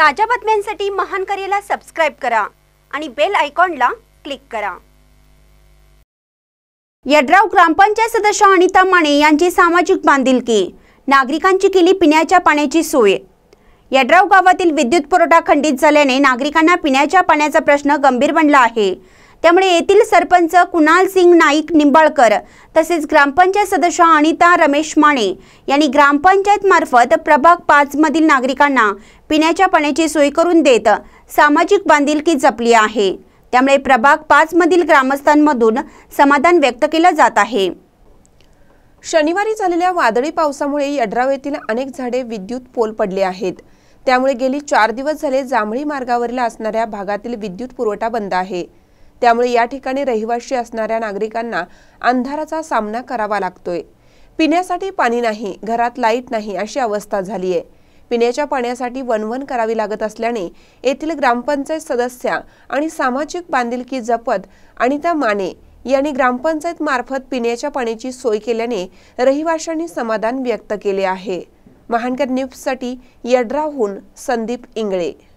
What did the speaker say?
ताज्या बातम्यांसाठी महान करेला सबस्क्राईब करा आणि बेल आयकॉनला क्लिक करा यड्राव ग्रामपंचायत सदस्य अनिता माने यांची सामाजिक बांधिलकी नागरिकांची केली पिण्याच्या पाण्याची सोय यड्राव गावातील विद्युत पुरवठा खंडित झाल्याने नागरिकांना पिण्याच्या पाण्याचा प्रश्न गंभीर बनला आहे त्यामुळे येथील सरपंच कुणाल सिंग नाईक निंबाळकर तसेच ग्रामपंचायत सदस्य अनिता रमेश माने यांनी ग्रामपंचायत मार्फत प्रभाग पाच मधील नागरिकांना पिण्याच्या पाण्याची सोय करून देत सामाजिक बांधिलकी जपली आहे त्यामुळे प्रभाग पाच मधील ग्रामस्थांमधून समाधान व्यक्त केलं जात आहे शनिवारी झालेल्या वादळी पावसामुळे यड्राव येथील अनेक झाडे विद्युत पोल पडले आहेत त्यामुळे गेली चार दिवस झाले जांभळी मार्गावरील असणाऱ्या भागातील विद्युत पुरवठा बंद आहे त्यामुळे या ठिकाणी रहिवाशी असणाऱ्या नागरिकांना अंधाराचा सामना करावा लागतोय पिण्यासाठी पाणी नाही घरात लाईट नाही अशी अवस्था झाली आहे पिण्याच्या पाण्यासाठी वनवन करावी लागत असल्याने येथील ग्रामपंचायत सदस्या आणि सामाजिक बांधिलकी जपत अनिता माने यांनी ग्रामपंचायत मार्फत पिण्याच्या पाण्याची सोय केल्याने रहिवाशांनी समाधान व्यक्त केले आहे महानकर न्यूजसाठी यड्राहून संदीप इंगळे